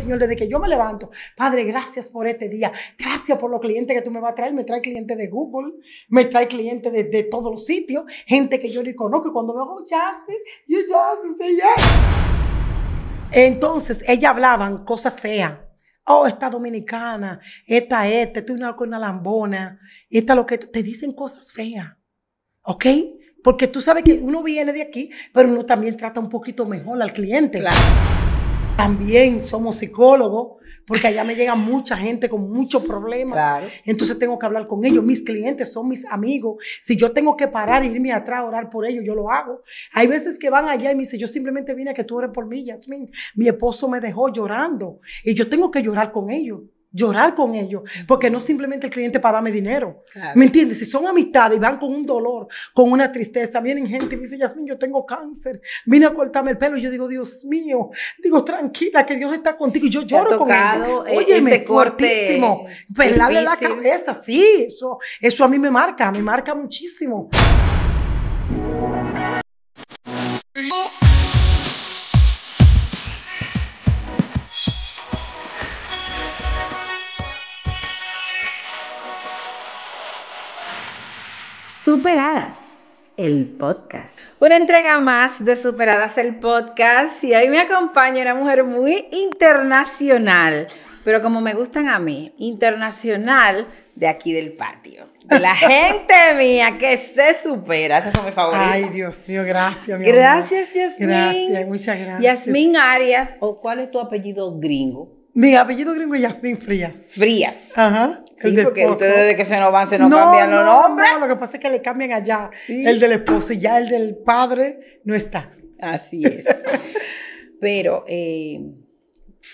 Señor, desde que yo me levanto, Padre, gracias por este día, gracias por los clientes que tú me vas a traer, me trae clientes de Google, me trae clientes de, todos los sitios, gente que yo ni conozco, cuando me escuchaste yo you ya say Entonces, ella hablaban cosas feas. Oh, esta dominicana, esta, este, tú con una lambona, esta lo que te dicen cosas feas. ¿Ok? Porque tú sabes que uno viene de aquí, pero uno también trata un poquito mejor al cliente. Claro. También somos psicólogos, porque allá me llega mucha gente con muchos problemas. Entonces tengo que hablar con ellos. Mis clientes son mis amigos. Si yo tengo que parar e irme atrás a orar por ellos, yo lo hago. Hay veces que van allá y me dicen, yo simplemente vine a que tú ores por mí, Yasmin. Mi esposo me dejó llorando y yo tengo que llorar con ellos llorar con ellos, porque no simplemente el cliente para darme dinero. ¿Me entiendes? Si son amistades y van con un dolor, con una tristeza, vienen gente y me dice, Yasmin, yo tengo cáncer, vine a cortarme el pelo. Y yo digo, Dios mío, digo, tranquila, que Dios está contigo. Y yo lloro con ellos. Oye, eh, me cortísimo, Pelarle pues, la cabeza, sí, eso, eso a mí me marca, me marca muchísimo. Superadas, el podcast. Una entrega más de Superadas, el podcast. Y hoy me acompaña una mujer muy internacional, pero como me gustan a mí, internacional de aquí del patio. la gente mía que se supera. Esa fue mi favorito. Ay, Dios mío, gracias, mi Gracias, Gracias, muchas gracias. Yasmín Arias, o cuál es tu apellido gringo? Mi apellido gringo es Yasmin Frías. Frías. Ajá. Sí, porque ustedes desde que se nos van, se nos cambian los no, nombres. No, lo que pasa es que le cambian allá sí. el del esposo y ya el del padre no está. Así es. Pero eh,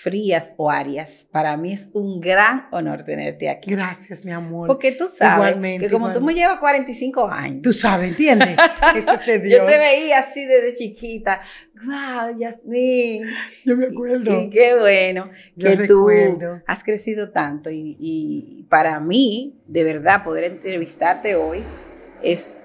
Frías o áreas. Para mí es un gran honor tenerte aquí. Gracias, mi amor. Porque tú sabes que como tú me llevas 45 años. Tú sabes, ¿entiendes? Yo te veía así desde chiquita. ¡Wow, Yasmin! Yo me acuerdo. qué bueno que tú has crecido tanto. y para mí, de verdad, poder entrevistarte hoy es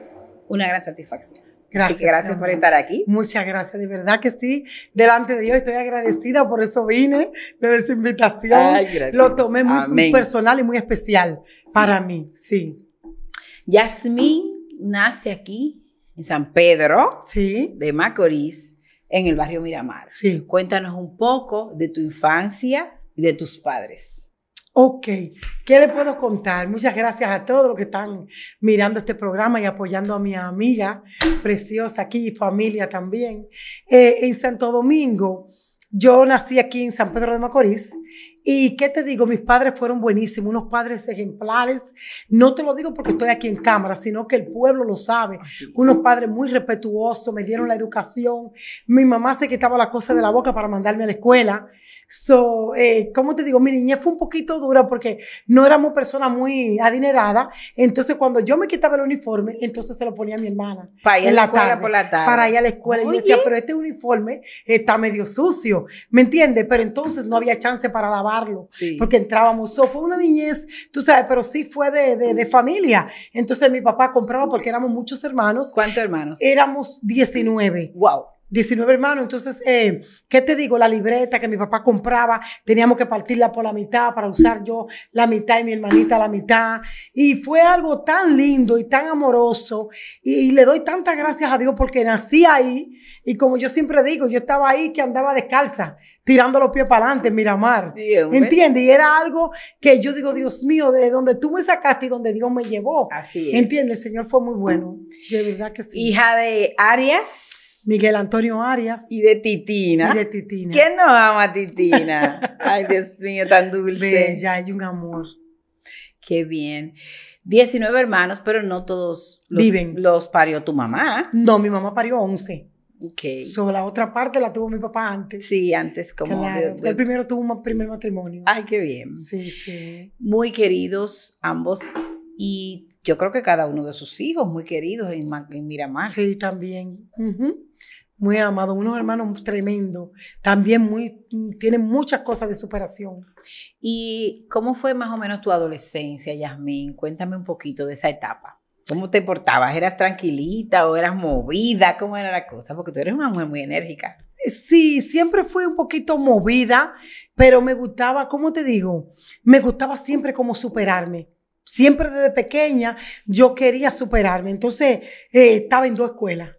una gran satisfacción. Gracias. gracias por estar aquí. Muchas gracias, de verdad que sí. Delante de Dios estoy agradecida, por eso vine, de esa invitación. Lo tomé muy, personal y muy especial para mí, sí. Yasmín nace aquí, en San Pedro, sí. de Macorís, en el barrio Miramar. Sí. Cuéntanos un poco de tu infancia y de tus padres. Ok, ¿qué le puedo contar? Muchas gracias a todos los que están mirando este programa y apoyando a mi amiga preciosa aquí y familia también. Eh, en Santo Domingo, yo nací aquí en San Pedro de Macorís y qué te digo, mis padres fueron buenísimos, unos padres ejemplares. No te lo digo porque estoy aquí en cámara, sino que el pueblo lo sabe. Unos padres muy respetuosos, me dieron la educación. Mi mamá se quitaba la cosa de la boca para mandarme a la escuela. So, eh, ¿cómo te digo? Mi niñez fue un poquito dura porque no éramos personas muy adineradas. Entonces, cuando yo me quitaba el uniforme, entonces se lo ponía a mi hermana. Para ir a la, escuela por la tarde. Para ir a la escuela. Y yo decía, pero este uniforme está medio sucio. ¿Me entiendes? Pero entonces no había chance para para lavarlo, porque entrábamos. fue una niñez, tú sabes, pero sí fue de, familia. Entonces mi papá compraba porque éramos muchos hermanos. ¿Cuántos hermanos? Éramos 19. Wow. 19 hermanos. Entonces, eh, ¿qué te digo? La libreta que mi papá compraba, teníamos que partirla por la mitad para usar yo la mitad y mi hermanita la mitad. Y fue algo tan lindo y tan amoroso. Y, le doy tantas gracias a Dios porque nací ahí. Y como yo siempre digo, yo estaba ahí que andaba descalza, tirando los pies para adelante mira, Miramar. Entiende, ¿Entiendes? Y era algo que yo digo, Dios mío, de donde tú me sacaste y donde Dios me llevó. Así es. ¿Entiendes? El Señor fue muy bueno. Mm. De verdad que sí. Hija de Arias. Miguel Antonio Arias. Y de Titina. Y de Titina. ¿Quién no ama a Titina? Ay, Dios mío, tan dulce. ya hay un amor. Qué bien. 19 hermanos, pero no todos los, viven. Los parió tu mamá. No, mi mamá parió 11. Ok. Sobre la otra parte la tuvo mi papá antes. Sí, antes como... El primero tuvo un primer matrimonio. Ay, qué bien. Sí, sí. Muy queridos ambos y yo creo que cada uno de sus hijos muy queridos en, Miramar. Sí, también muy amados, unos hermanos tremendos, también muy, tienen muchas cosas de superación. ¿Y cómo fue más o menos tu adolescencia, Yasmín? Cuéntame un poquito de esa etapa. ¿Cómo te portabas? ¿Eras tranquilita o eras movida? ¿Cómo era la cosa? Porque tú eres una mujer muy enérgica. Sí, siempre fui un poquito movida, pero me gustaba, ¿cómo te digo? Me gustaba siempre como superarme. Siempre desde pequeña yo quería superarme. Entonces eh, estaba en dos escuelas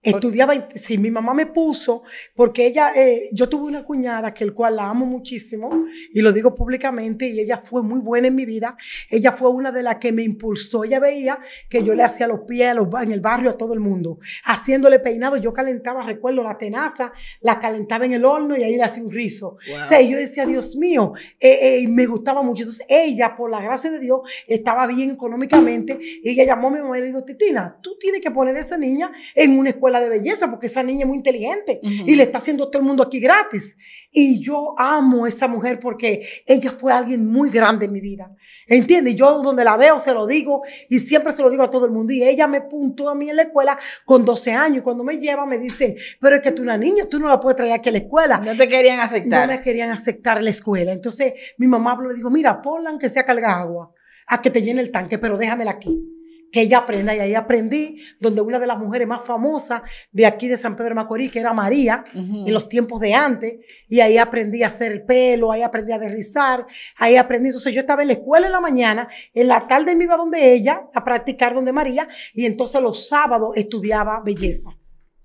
Estudiaba, si mi mamá me puso, porque ella, eh, yo tuve una cuñada que el cual la amo muchísimo y lo digo públicamente y ella fue muy buena en mi vida, ella fue una de las que me impulsó, ella veía que yo le hacía los pies en el barrio a todo el mundo, haciéndole peinado, yo calentaba, recuerdo, la tenaza, la calentaba en el horno y ahí le hacía un rizo. O sea, yo decía, Dios mío, eh, eh me gustaba mucho. Entonces ella, por la gracia de Dios, estaba bien económicamente y ella llamó a mi mamá y le dijo, Titina, tú tienes que poner a esa niña en una escuela la de belleza porque esa niña es muy inteligente y le está haciendo todo el mundo aquí gratis. Y yo amo a esa mujer porque ella fue alguien muy grande en mi vida. ¿Entiendes? Yo donde la veo se lo digo y siempre se lo digo a todo el mundo. Y ella me puntó a mí en la escuela con 12 años cuando me lleva me dice, pero es que tú una niña, tú no la puedes traer aquí a la escuela. No te querían aceptar. No me querían aceptar en la escuela. Entonces mi mamá le digo mira, ponla que sea carga agua a que te llene el tanque, pero déjamela aquí que ella aprenda. Y ahí aprendí, donde una de las mujeres más famosas de aquí de San Pedro de Macorís, que era María, en los tiempos de antes, y ahí aprendí a hacer el pelo, ahí aprendí a derrizar, ahí aprendí. Entonces yo estaba en la escuela en la mañana, en la tarde me iba donde ella, a practicar donde María, y entonces los sábados estudiaba belleza.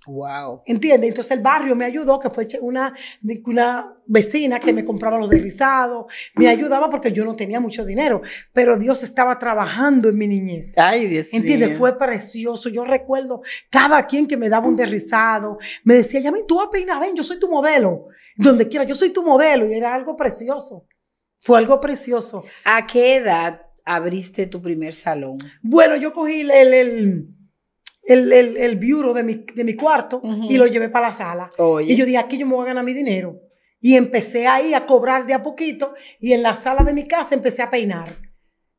Wow. ¿Entiendes? Entonces el barrio me ayudó, que fue una, una vecina que me compraba los derrizados. me ayudaba porque yo no tenía mucho dinero, pero Dios estaba trabajando en mi niñez. Ay, Dios ¿Entiendes? Fue precioso. Yo recuerdo cada quien que me daba un derrizado, me decía, ya tú vas a ven, yo soy tu modelo. Donde quiera, yo soy tu modelo. Y era algo precioso. Fue algo precioso. ¿A qué edad abriste tu primer salón? Bueno, yo cogí el, el el, bureau de mi, cuarto y lo llevé para la sala. Y yo dije, aquí yo me voy a ganar mi dinero. Y empecé ahí a cobrar de a poquito y en la sala de mi casa empecé a peinar.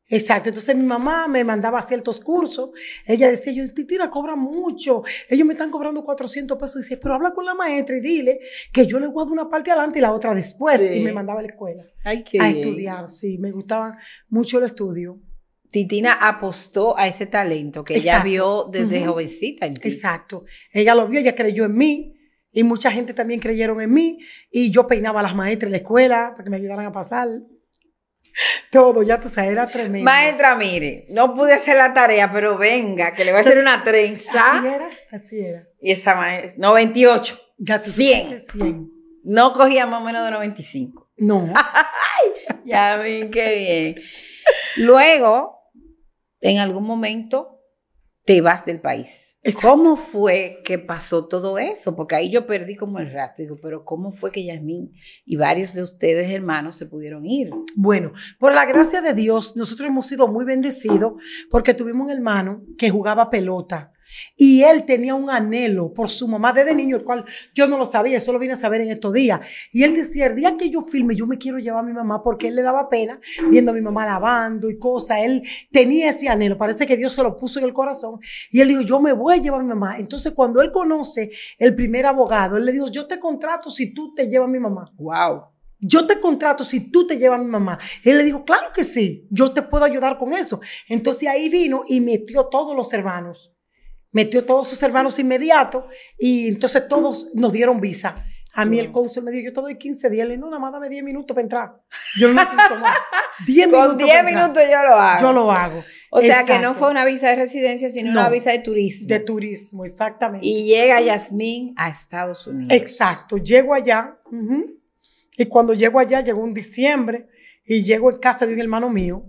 Exacto, entonces mi mamá me mandaba a ciertos cursos, ella decía, yo, tira, cobra mucho, ellos me están cobrando 400 pesos, dice, pero habla con la maestra y dile que yo le guardo una parte adelante y la otra después, y me mandaba a la escuela Ay, que a estudiar, sí, me gustaba mucho el estudio. Titina apostó a ese talento que ella vio desde jovencita Exacto. Ella lo vio, ella creyó en mí. Y mucha gente también creyeron en mí. Y yo peinaba a las maestras de la escuela para que me ayudaran a pasar. Todo, ya tú sabes, era tremendo. Maestra, mire, no pude hacer la tarea, pero venga, que le voy a hacer una trenza. Así era, así era. Y esa maestra, 98. Ya tú sabes. 100. No cogía más o menos de 95. No. ya ven, qué bien. Luego, en algún momento, te vas del país. ¿Cómo fue que pasó todo eso? Porque ahí yo perdí como el rastro. pero ¿cómo fue que Yasmín y varios de ustedes, hermanos, se pudieron ir? Bueno, por la gracia de Dios, nosotros hemos sido muy bendecidos porque tuvimos un hermano que jugaba pelota y él tenía un anhelo por su mamá desde niño, el cual yo no lo sabía, eso lo vine a saber en estos días. Y él decía, el día que yo filme, yo me quiero llevar a mi mamá, porque él le daba pena viendo a mi mamá lavando y cosas. Él tenía ese anhelo, parece que Dios se lo puso en el corazón. Y él dijo, yo me voy a llevar a mi mamá. Entonces, cuando él conoce el primer abogado, él le dijo, yo te contrato si tú te llevas a mi mamá. ¡Wow! yo te contrato si tú te llevas a mi mamá. Él le dijo, claro que sí, yo te puedo ayudar con eso. Entonces ahí vino y metió todos los hermanos. Metió todos sus hermanos inmediato y entonces todos nos dieron visa. A mí el consul me dijo, yo te doy 15 días. Le no, nada más dame 10 minutos para entrar. Yo no necesito más. 10 Con minutos 10 minutos yo lo hago. Yo lo hago. O sea que no fue una visa de residencia, sino una visa de turismo. De turismo, exactamente. Y llega Yasmín a Estados Unidos. Exacto, llego allá. Y cuando llego allá, llegó un diciembre y llego en casa de un hermano mío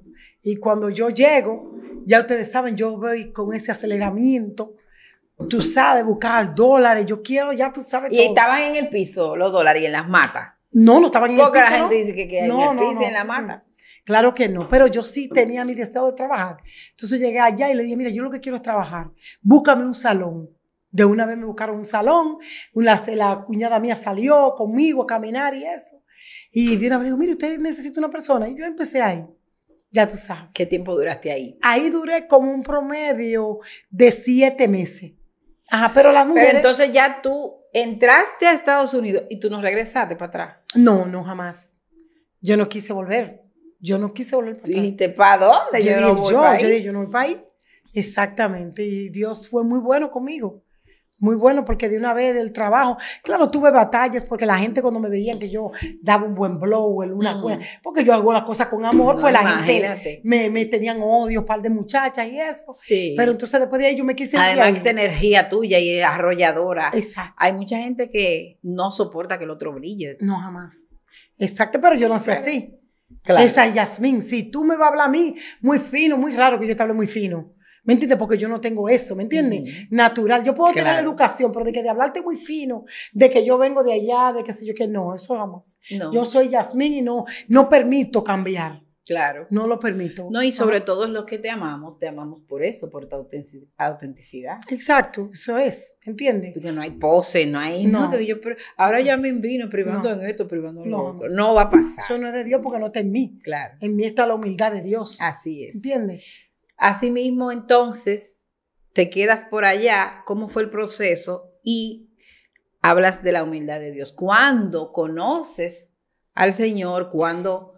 y cuando yo llego, ya ustedes saben, yo voy con ese aceleramiento, tú sabes, buscar dólares, yo quiero, ya tú sabes. Y estaban en el piso los dólares y en las matas. No, no estaban en el piso. Porque la gente dice que queda en el piso y en la mata. Claro que no, pero yo sí tenía mi deseo de trabajar. Entonces llegué allá y le dije, mira, yo lo que quiero es trabajar, búscame un salón. De una vez me buscaron un salón, una, la cuñada mía salió conmigo a caminar y eso. Y viene una mire, usted necesita una persona. Y yo empecé ahí ya tú sabes. ¿Qué tiempo duraste ahí? Ahí duré como un promedio de siete meses. Ajá, pero la mujeres... Pero entonces ya tú entraste a Estados Unidos y tú no regresaste para atrás. No, no, jamás. Yo no quise volver. Yo no quise volver para atrás. ¿Dijiste para dónde? Yo, yo, no voy para ahí. Exactamente. Y Dios fue muy bueno conmigo. Muy bueno, porque de una vez del trabajo, claro, tuve batallas porque la gente cuando me veían que yo daba un buen blow, una mm. porque yo hago las cosas con amor, pues la gente me, me, tenían odio, par de muchachas y eso. Pero entonces después de ahí yo me quise. Además, esta energía tuya y arrolladora. Exacto. Hay mucha gente que no soporta que el otro brille. No, jamás. Exacto, pero yo no sé así. Claro. Esa Yasmín, si tú me vas a hablar a mí muy fino, muy raro que yo te hable muy fino. ¿Me entiendes? Porque yo no tengo eso, ¿me entiendes? Natural. Yo puedo tener educación, pero de que de hablarte muy fino, de que yo vengo de allá, de que sé yo que no, eso vamos. Yo soy Yasmín y no, no permito cambiar. Claro. No lo permito. No, y sobre todo los que te amamos, te amamos por eso, por tu autenticidad. Exacto, eso es, ¿entiendes? Porque no hay pose, no hay... No. yo, ahora ya me vino privando en esto, privando en no, lo otro. No va a pasar. Eso no es de Dios porque no está en mí. Claro. En mí está la humildad de Dios. Así es. ¿Entiendes? Asimismo, entonces, te quedas por allá, cómo fue el proceso y hablas de la humildad de Dios. Cuando conoces al Señor, cuando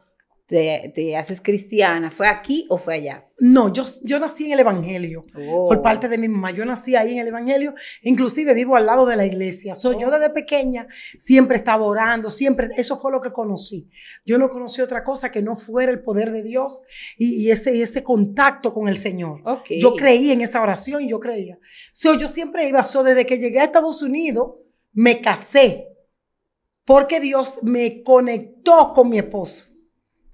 te, te haces cristiana, ¿fue aquí o fue allá? No, yo, yo nací en el Evangelio, por oh. parte de mi mamá. Yo nací ahí en el Evangelio, inclusive vivo al lado de la iglesia. Yo oh. desde pequeña siempre estaba orando, siempre, eso fue lo que conocí. Yo no conocí otra cosa que no fuera el poder de Dios y, ese, ese contacto con el Señor. Yo creí en esa oración, yo creía. Soy yo siempre iba, desde que llegué a Estados Unidos, me casé, porque Dios me conectó con mi esposo,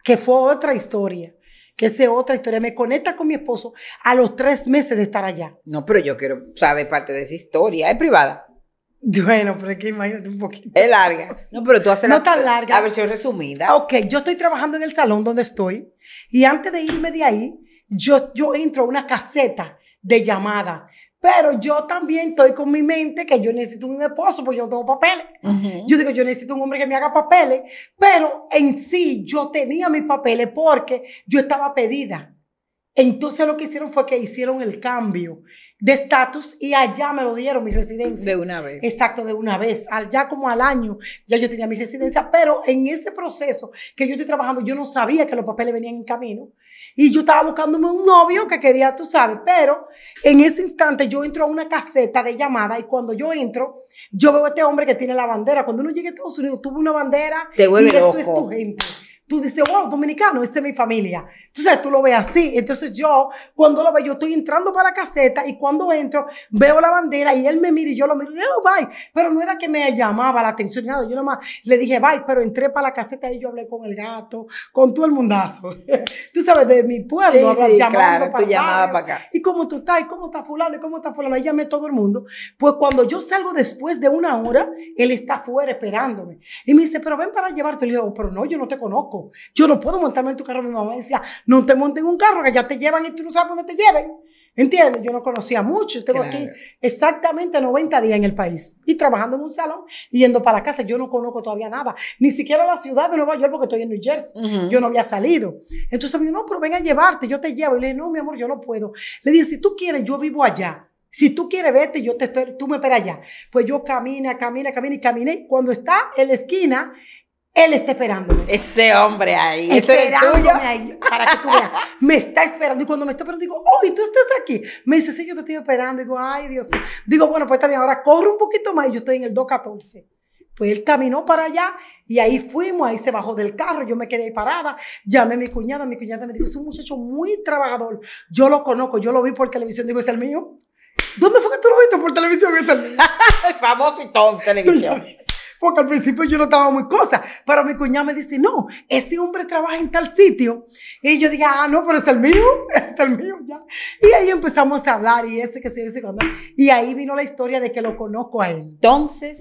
que fue otra historia que es otra historia. Me conecta con mi esposo a los tres meses de estar allá. No, pero yo quiero saber parte de esa historia. Es privada. Bueno, pero es que imagínate un poquito. Es larga. No, pero tú haces no tan larga. la versión resumida. Ok, yo estoy trabajando en el salón donde estoy y antes de irme de ahí, yo, yo entro a una caseta de llamada pero yo también estoy con mi mente que yo necesito un esposo porque yo no tengo papeles. Yo digo, yo necesito un hombre que me haga papeles, pero en sí yo tenía mis papeles porque yo estaba pedida. Entonces lo que hicieron fue que hicieron el cambio de estatus y allá me lo dieron mi residencia. De una vez. Exacto, de una vez. Allá como al año ya yo tenía mi residencia, pero en ese proceso que yo estoy trabajando yo no sabía que los papeles venían en camino y yo estaba buscándome un novio que quería, tú sabes, pero en ese instante yo entro a una caseta de llamada y cuando yo entro, yo veo a este hombre que tiene la bandera. Cuando uno llega a Estados Unidos, tuvo una bandera y eso es tu gente. Tú dices, wow, dominicano, esta es mi familia. sabes, tú lo ves así. Entonces yo, cuando lo veo, yo estoy entrando para la caseta y cuando entro, veo la bandera y él me mira y yo lo miro, oh, bye. Pero no era que me llamaba la atención, nada. Yo nomás le dije, bye, pero entré para la caseta y yo hablé con el gato, con todo el mundazo. tú sabes, de mi pueblo, para, tú llamaba para acá. Y como tú estás, y cómo está fulano, y cómo está fulano. Ahí llamé todo el mundo. Pues cuando yo salgo después de una hora, él está fuera esperándome. Y me dice, pero ven para llevarte. Le digo, pero no, yo no te conozco. Yo no puedo montarme en tu carro. Mi mamá decía, no te montes en un carro que ya te llevan y tú no sabes dónde te lleven. ¿Entiendes? Yo no conocía mucho. tengo aquí exactamente 90 días en el país y trabajando en un salón yendo para la casa. Yo no conozco todavía nada, ni siquiera la ciudad de Nueva York porque estoy en New Jersey. Yo no había salido. Entonces me dijo, no, pero ven a llevarte, yo te llevo. Y le dije, no, mi amor, yo no puedo. Le dije, si tú quieres, yo vivo allá. Si tú quieres vete, yo te espero, tú me esperas allá. Pues yo camina, camina, caminé y caminé. Cuando está en la esquina, él está esperando. Ese hombre ahí. Esperándome ahí, para que tú veas. Me está esperando. Y cuando me está esperando, digo, oh, ¿y tú estás aquí? Me dice, sí, yo te estoy esperando. Digo, ay, Dios. Digo, bueno, pues también ahora corre un poquito más. Y yo estoy en el 214. Pues él caminó para allá y ahí fuimos, ahí se bajó del carro, yo me quedé ahí parada, llamé a mi cuñada, mi cuñada me dijo, es un muchacho muy trabajador, yo lo conozco, yo lo vi por televisión, digo, ¿es el mío? ¿Dónde fue que tú lo viste por televisión? ¿Es el famoso y todo televisión que al principio yo no estaba muy cosa, pero mi cuñada me dice, no, ese hombre trabaja en tal sitio. Y yo dije, ah, no, pero es el mío, es el mío ya. Y ahí empezamos a hablar y ese que se dice, y ahí vino la historia de que lo conozco a él. Entonces,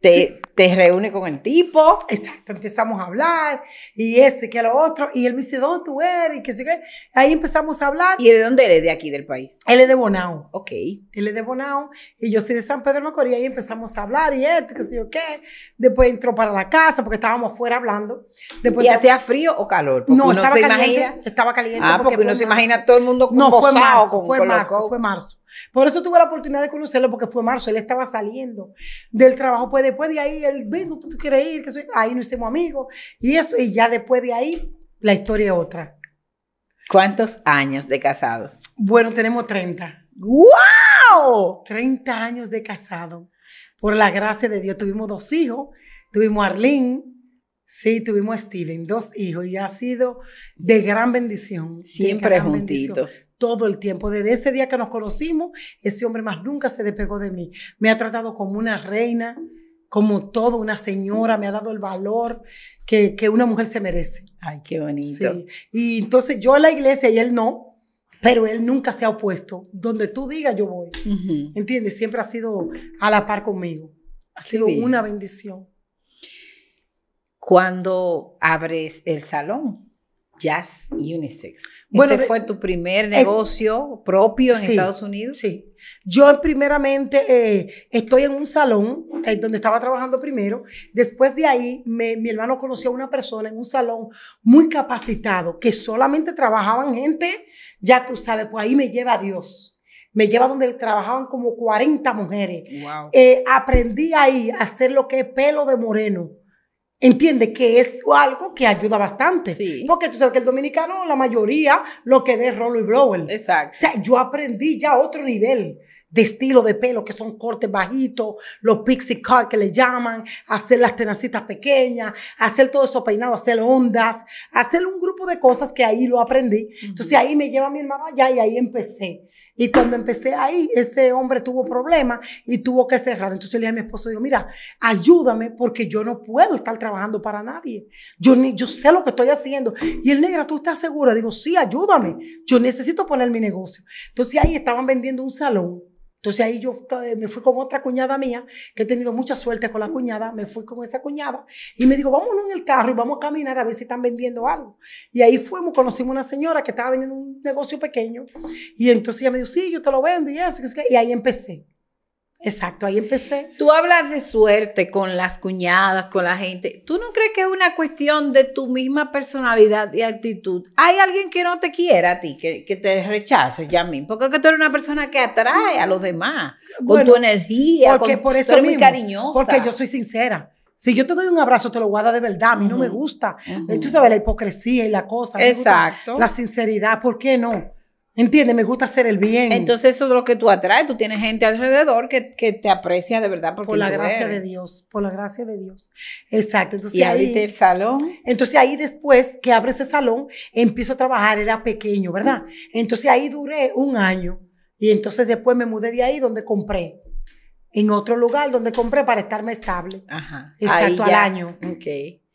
te, reúne con el tipo. Exacto, empezamos a hablar y ese, que lo otro. Y él me dice, ¿dónde tú eres? Y que, Ahí empezamos a hablar. ¿Y de dónde eres? De aquí, del país. Él es de Bonao. Ok. Él es de Bonao y yo soy de San Pedro Macorís. ahí empezamos a hablar y esto, que sé yo qué. Después entró para la casa porque estábamos fuera hablando. Después ¿Y hacía frío o calor? no, estaba caliente. Estaba caliente. Ah, porque, uno se imagina todo el mundo con no, fue marzo, fue marzo. Por eso tuve la oportunidad de conocerlo, porque fue marzo, él estaba saliendo del trabajo, pues después de ahí, él, ven, tú, tú quieres ir, que ahí nos hicimos amigos, y eso, y ya después de ahí, la historia es otra. ¿Cuántos años de casados? Bueno, tenemos 30. ¡Wow! 30 años de casado. Por la gracia de Dios, tuvimos dos hijos, tuvimos a Arlene, Sí, tuvimos a Steven, dos hijos, y ha sido de gran bendición. Siempre juntitos. todo el tiempo. Desde ese día que nos conocimos, ese hombre más nunca se despegó de mí. Me ha tratado como una reina, como toda una señora, me ha dado el valor que, una mujer se merece. Ay, qué bonito. Sí. Y entonces yo a la iglesia y él no. Pero él nunca se ha opuesto. Donde tú digas, yo voy. ¿Entiendes? Siempre ha sido a la par conmigo. Ha sido una bendición cuando abres el salón. Jazz Unisex. Bueno, ¿Ese fue tu primer negocio propio en Estados Unidos? Sí. Yo primeramente eh, estoy en un salón eh, donde estaba trabajando primero. Después de ahí, mi hermano conoció a una persona en un salón muy capacitado que solamente trabajaban gente, ya tú sabes, pues ahí me lleva a Dios me lleva donde trabajaban como 40 mujeres. Wow. Eh, aprendí ahí a hacer lo que es pelo de moreno, Entiende que es algo que ayuda bastante. Porque tú sabes que el dominicano, la mayoría, lo que es rollo y blower. Exacto. O sea, yo aprendí ya otro nivel de estilo de pelo, que son cortes bajitos, los pixie cut que le llaman, hacer las tenacitas pequeñas, hacer todo eso peinado, hacer ondas, hacer un grupo de cosas que ahí lo aprendí. Entonces ahí me lleva mi hermano allá y ahí empecé. Y cuando empecé ahí, ese hombre tuvo problemas y tuvo que cerrar. Entonces le dije a mi esposo, digo, mira, ayúdame porque yo no puedo estar trabajando para nadie. Yo, ni, yo sé lo que estoy haciendo. Y el negra, ¿tú estás segura? Digo, sí, ayúdame. Yo necesito poner mi negocio. Entonces ahí estaban vendiendo un salón entonces ahí yo eh, me fui con otra cuñada mía, que he tenido mucha suerte con la mm. cuñada, me fui con esa cuñada y me dijo, vámonos en el carro y vamos a caminar a ver si están vendiendo algo. Y ahí fuimos, conocimos una señora que estaba vendiendo un negocio pequeño y entonces ella me dijo, sí, yo te lo vendo y eso. Y ahí empecé. Exacto, ahí empecé. Tú hablas de suerte con las cuñadas, con la gente. ¿Tú no crees que es una cuestión de tu misma personalidad y actitud? ¿Hay alguien que no te quiera a ti, que, que te rechace, Yamín? Porque que tú eres una persona que atrae a los demás, con tu energía, porque por eso tú eres muy cariñosa. Porque yo soy sincera. Si yo te doy un abrazo, te lo guarda de verdad. A mí no me gusta. Tú sabes la hipocresía y la cosa. Exacto. la sinceridad. ¿Por qué no? ¿Entiendes? Me gusta hacer el bien. Entonces eso es lo que tú atraes. Tú tienes gente alrededor que, te aprecia de verdad. Por la gracia de Dios, por la gracia de Dios. Exacto. Entonces, y ahí, el salón. Entonces ahí después que abro ese salón, empiezo a trabajar. Era pequeño, ¿verdad? Entonces ahí duré un año. Y entonces después me mudé de ahí donde compré en otro lugar donde compré para estarme estable. Ajá. Exacto, al año. Ok.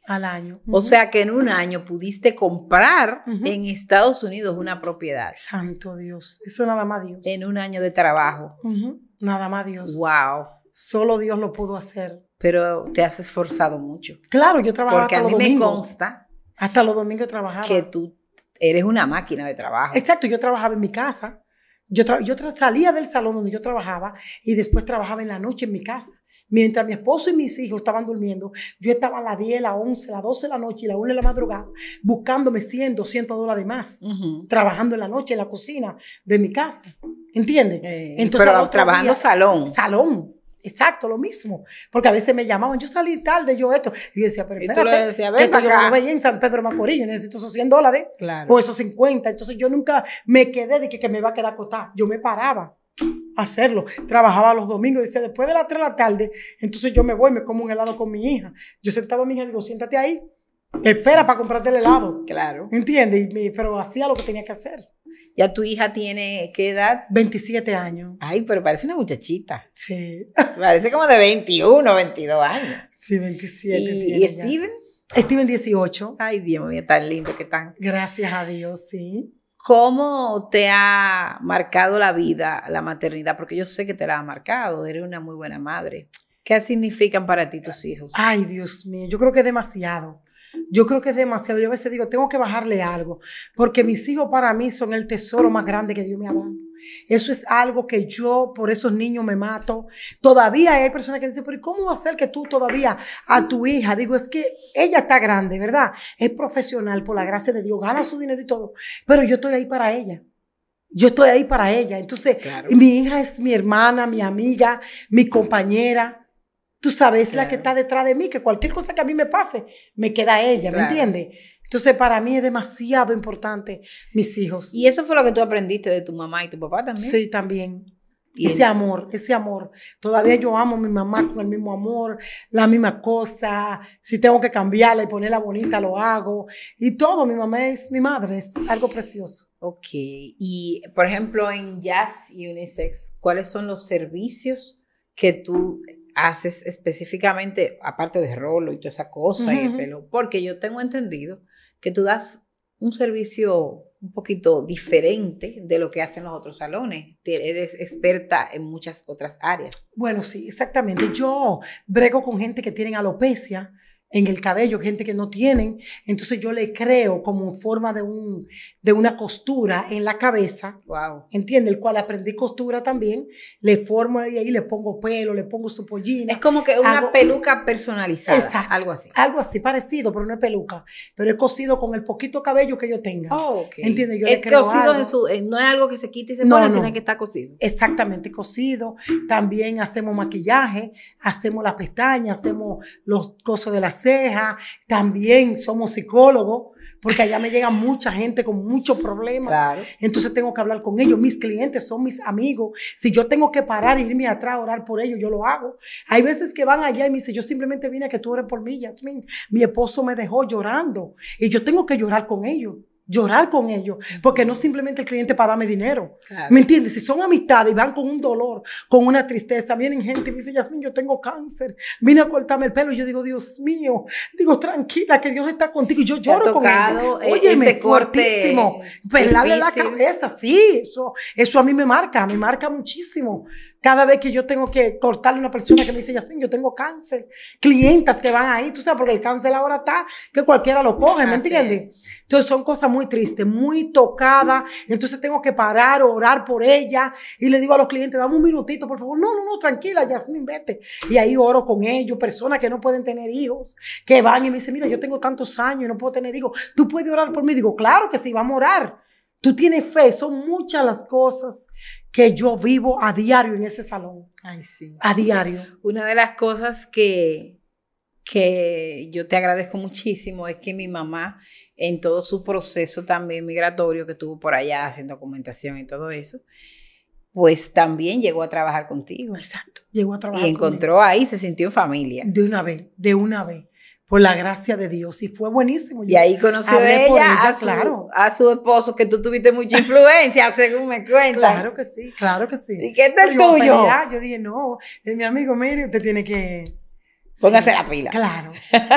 Al año. O sea que en un año pudiste comprar en Estados Unidos una propiedad. Santo Dios, eso nada más Dios. En un año de trabajo. Nada más Dios. Wow. Solo Dios lo pudo hacer. Pero te has esforzado mucho. Claro, yo trabajaba Porque a mí me consta. Hasta los domingos trabajaba. Que tú eres una máquina de trabajo. Exacto, yo trabajaba en mi casa. Yo, yo salía del salón donde yo trabajaba y después trabajaba en la noche en mi casa. Mientras mi esposo y mis hijos estaban durmiendo, yo estaba a las 10, las 11, a las 12 de la noche y a las 1 de la madrugada buscándome 100, 200 dólares más, trabajando en la noche en la cocina de mi casa. ¿Entiendes? Eh, entonces, pero trabajando salón. Salón. Exacto, lo mismo. Porque a veces me llamaban, yo salí tarde, yo esto. Y yo decía, pero espérate, esto yo no lo veía en San Pedro Macorís, necesito esos 100 dólares claro. o esos 50. Entonces yo nunca me quedé de que, me iba a quedar acostada. Yo me paraba hacerlo. Trabajaba los domingos, decía, después de las 3 de la tarde, entonces yo me voy, me como un helado con mi hija. Yo sentaba a mi hija y digo, siéntate ahí, espera para comprarte el helado. Claro. ¿Entiendes? Y pero hacía lo que tenía que hacer. ¿Ya tu hija tiene qué edad? 27 años. Ay, pero parece una muchachita. Sí. Parece como de 21, 22 años. Sí, 27. ¿Y, Steven? Steven 18. Ay, Dios mío, tan lindo que tan. Gracias a Dios, sí. ¿Cómo te ha marcado la vida, la maternidad? Porque yo sé que te la ha marcado, eres una muy buena madre. ¿Qué significan para ti tus hijos? Ay, Dios mío, yo creo que es demasiado. Yo creo que es demasiado. Yo a veces digo, tengo que bajarle algo, porque mis hijos para mí son el tesoro más grande que Dios me ha dado. Eso es algo que yo por esos niños me mato. Todavía hay personas que dicen, pero ¿cómo va a ser que tú todavía a tu hija? Digo, es que ella está grande, ¿verdad? Es profesional, por la gracia de Dios, gana su dinero y todo, pero yo estoy ahí para ella. Yo estoy ahí para ella. Entonces, mi hija es mi hermana, mi amiga, mi compañera. Tú sabes, la que está detrás de mí, que cualquier cosa que a mí me pase, me queda ella, ¿me entiendes? Entonces, para mí es demasiado importante mis hijos. Y eso fue lo que tú aprendiste de tu mamá y tu papá también. Sí, también. ese amor, ese amor. Todavía yo amo a mi mamá con el mismo amor, la misma cosa. Si tengo que cambiarla y ponerla bonita, lo hago. Y todo, mi mamá es mi madre, es algo precioso. Ok. Y, por ejemplo, en Jazz y Unisex, ¿cuáles son los servicios que tú haces específicamente, aparte de rolo y toda esa cosa y pelo? Porque yo tengo entendido que tú das un servicio un poquito diferente de lo que hacen los otros salones. Eres experta en muchas otras áreas. Bueno, sí, exactamente. Yo brego con gente que tienen alopecia, en el cabello, gente que no tienen. Entonces yo le creo como forma de, un, de una costura en la cabeza. Wow. ¿Entiende? El cual aprendí costura también. Le formo y ahí le pongo pelo, le pongo su pollina. Es como que una peluca personalizada. algo así. Algo así, parecido, pero no es peluca. Pero es cosido con el poquito cabello que yo tenga. Oh, Yo le cosido eh, no es algo que se quite y se pone, sino que está cosido. Exactamente, cosido. También hacemos maquillaje, hacemos las pestañas, hacemos los cosas de la también somos psicólogos, porque allá me llega mucha gente con muchos problemas. Entonces tengo que hablar con ellos. Mis clientes son mis amigos. Si yo tengo que parar e irme atrás a orar por ellos, yo lo hago. Hay veces que van allá y me dicen, yo simplemente vine a que tú ores por mí, Yasmin. Mi esposo me dejó llorando y yo tengo que llorar con ellos llorar con ellos, porque no simplemente el cliente para darme dinero. ¿Me entiendes? Si son amistades y van con un dolor, con una tristeza, vienen gente y me dice, Yasmin, yo tengo cáncer, vine a cortarme el pelo. Y yo digo, Dios mío, digo, tranquila, que Dios está contigo. Y yo lloro con ellos. Oye, e-, me cortísimo, Pelarle la cabeza, sí, eso, eso a mí me marca, me marca muchísimo. Cada vez que yo tengo que cortarle a una persona que me dice, Yasmin, yo tengo cáncer. Clientas que van ahí, tú sabes, porque el cáncer ahora está, que cualquiera lo coge, ¿me entiendes? Entonces son cosas muy tristes, muy tocadas. Entonces tengo que parar, orar por ella. Y le digo a los clientes, dame un minutito, por favor. No, no, no, tranquila, Yasmin, vete. Y ahí oro con ellos, personas que no pueden tener hijos, que van y me dicen, mira, yo tengo tantos años y no puedo tener hijos. ¿Tú puedes orar por mí? Digo, claro que sí, vamos a orar. Tú tienes fe, son muchas las cosas que yo vivo a diario en ese salón. Ay, sí. A diario. Una de las cosas que, que yo te agradezco muchísimo es que mi mamá, en todo su proceso también migratorio que tuvo por allá haciendo documentación y todo eso, pues también llegó a trabajar contigo. Exacto, llegó a trabajar. Y encontró ahí, se sintió familia. De una vez, de una vez por la gracia de Dios y fue buenísimo. y ahí conoció a ella, a, su, a su esposo, que tú tuviste mucha influencia, según me cuentas. Claro que sí, claro que sí. ¿Y qué es el tuyo? Yo, dije, no, es eh, mi amigo, mire, usted tiene que... Póngase la pila. Claro.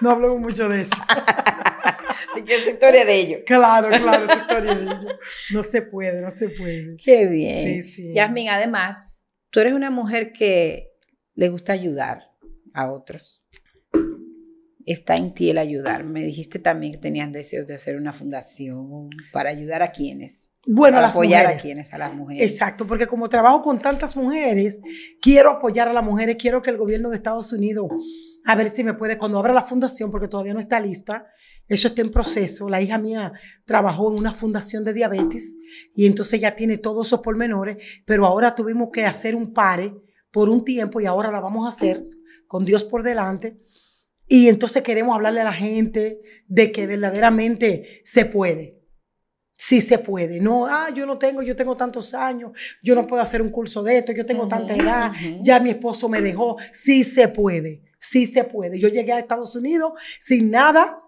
No hablo mucho de eso. ¿Y qué es historia de ellos? Claro, claro, es historia de ellos. No se puede, no se puede. Qué bien. Sí, sí. Yasmin, además, tú eres una mujer que le gusta ayudar a otros está en ti el ayudar. Me dijiste también que tenías deseos de hacer una fundación para ayudar a quienes. Bueno, a las apoyar a quienes, a las mujeres. Exacto, porque como trabajo con tantas mujeres, quiero apoyar a las mujeres, quiero que el gobierno de Estados Unidos, a ver si me puede, cuando abra la fundación, porque todavía no está lista, eso está en proceso. La hija mía trabajó en una fundación de diabetes y entonces ya tiene todos esos pormenores, pero ahora tuvimos que hacer un pare por un tiempo y ahora la vamos a hacer con Dios por delante y entonces queremos hablarle a la gente de que verdaderamente se puede. Sí se puede. No, ah, yo no tengo, yo tengo tantos años, yo no puedo hacer un curso de esto, yo tengo tanta edad, ya mi esposo me dejó. Sí se puede, sí se puede. Yo llegué a Estados Unidos sin nada.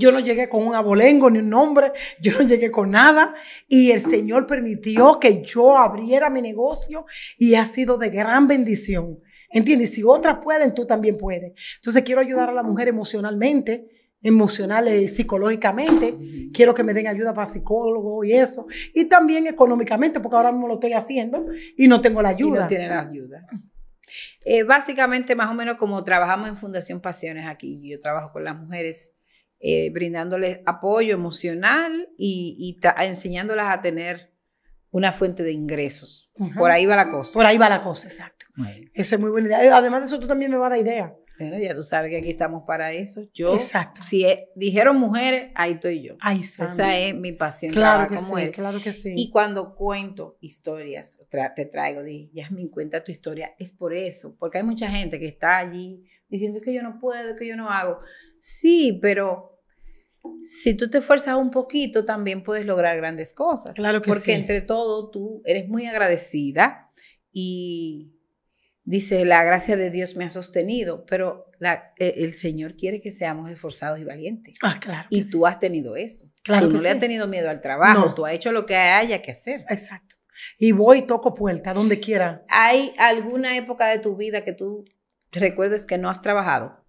Yo no llegué con un abolengo ni un nombre, yo no llegué con nada y el Señor permitió que yo abriera mi negocio y ha sido de gran bendición ¿Entiendes? Si otras pueden, tú también puedes. Entonces quiero ayudar a la mujer emocionalmente, emocional, y eh, psicológicamente. Quiero que me den ayuda para psicólogo y eso. Y también económicamente, porque ahora mismo lo estoy haciendo y no tengo la ayuda. no tiene la ayuda. Eh, básicamente, más o menos como trabajamos en Fundación Pasiones aquí, yo trabajo con las mujeres. Eh, brindándoles apoyo emocional y enseñándolas a tener una fuente de ingresos por ahí va la cosa. Por ahí va la cosa, exacto. Esa es muy buena idea. Además de eso, tú también me vas a dar idea. Bueno, ya tú sabes que aquí estamos para eso. Yo, Exacto. si dijeron mujeres, ahí estoy yo. Ahí Esa es mi pasión. Claro que sí, claro que sí. Y cuando cuento historias, te traigo, dije, me cuenta tu historia, es por eso, porque hay mucha gente que está allí diciendo que yo no puedo, que yo no hago. Sí, pero si tú te esfuerzas un poquito, también puedes lograr grandes cosas. Claro porque entre todo, tú eres muy agradecida y dice, la gracia de Dios me ha sostenido, pero e, el Señor quiere que seamos esforzados y valientes. Ah, claro. Y tú has tenido eso. Claro tú no le has tenido miedo al trabajo, tú has hecho lo que haya que hacer. Exacto. Y voy toco puerta, donde quiera. ¿Hay alguna época de tu vida que tú recuerdes que no has trabajado?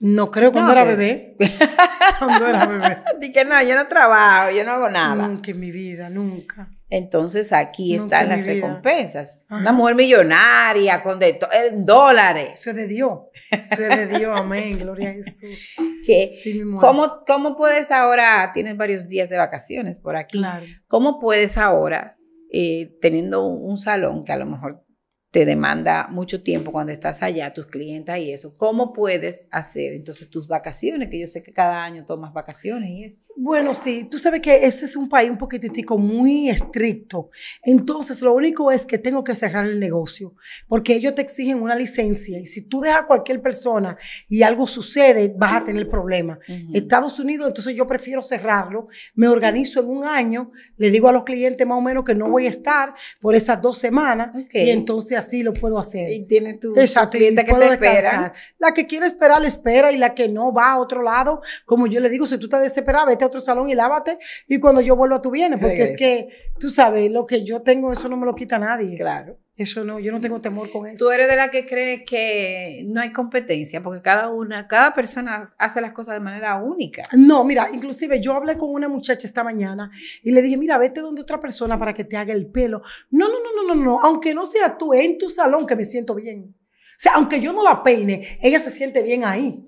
No creo cuando era bebé. cuando era bebé. Dije, no, yo no trabajo, yo no hago nada. Nunca en mi vida, nunca. Entonces aquí están las recompensas. Una mujer millonaria, con de dólares. Eso es de Dios. Eso es de Dios, amén. Gloria a Jesús. ¿Qué? ¿Cómo, ¿Cómo puedes ahora, tienes varios días de vacaciones por aquí? Claro. ¿Cómo puedes ahora, eh, teniendo un salón que a lo mejor te demanda mucho tiempo cuando estás allá, tus clientes y eso. ¿Cómo puedes hacer entonces tus vacaciones? Que yo sé que cada año tomas vacaciones y eso. Bueno, sí, tú sabes que ese es un país un poquitico muy estricto. Entonces, lo único es que tengo que cerrar el negocio, porque ellos te exigen una licencia y si tú dejas a cualquier persona y algo sucede, vas a tener problema. Estados Unidos, entonces yo prefiero cerrarlo, me organizo en un año, le digo a los clientes más o menos que no voy a estar por esas dos semanas y entonces así lo puedo hacer. Y tiene tu, Exacto, que te espera. La que quiere esperar, la espera, y la que no va a otro lado, como yo le digo, si tú te desesperada, vete a otro salón y lávate, y cuando yo vuelva, tú vienes, porque es que, tú sabes, lo que yo tengo, eso no me lo quita nadie. Claro. Eso no, yo no tengo temor con eso. Tú eres de la que cree que no hay competencia, porque cada una, cada persona hace las cosas de manera única. No, mira, inclusive yo hablé con una muchacha esta mañana y le dije, mira, vete donde otra persona para que te haga el pelo. No, no, no, no, no, no, aunque no sea tú, en tu salón que me siento bien. O sea, aunque yo no la peine, ella se siente bien ahí,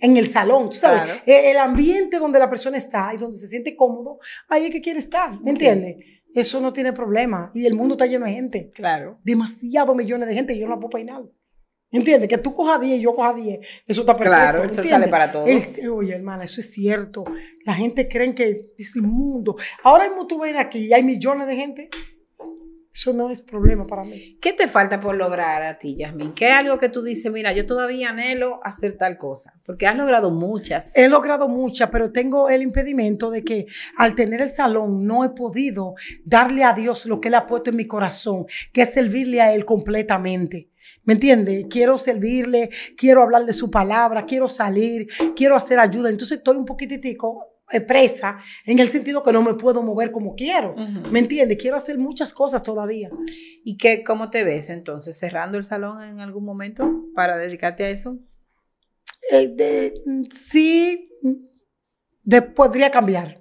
en el salón, tú sabes. E, el ambiente donde la persona está y donde se siente cómodo, ahí es que quiere estar, ¿me entiendes? Eso no tiene problema. Y el mundo está lleno de gente. Claro. Demasiados millones de gente. Yo no la puedo peinar. ¿Entiendes? Que tú cojas 10 y yo coja 10. Eso está perfecto. Claro, eso sale para todos. oye, hermana, eso es cierto. La gente cree que es el mundo. Ahora mismo tú ven aquí y hay millones de gente eso no es problema para mí. ¿Qué te falta por lograr a ti, Yasmin? ¿Qué es algo que tú dices, mira, yo todavía anhelo hacer tal cosa? Porque has logrado muchas. He logrado muchas, pero tengo el impedimento de que al tener el salón no he podido darle a Dios lo que Él ha puesto en mi corazón, que es servirle a Él completamente. ¿Me entiende? Quiero servirle, quiero hablar de su palabra, quiero salir, quiero hacer ayuda. Entonces estoy un poquitico eh, presa en el sentido que no me puedo mover como quiero. ¿Me entiendes? Quiero hacer muchas cosas todavía. ¿Y qué, cómo te ves entonces? ¿Cerrando el salón en algún momento para dedicarte a eso? Eh, mm, sí, mm, podría cambiar.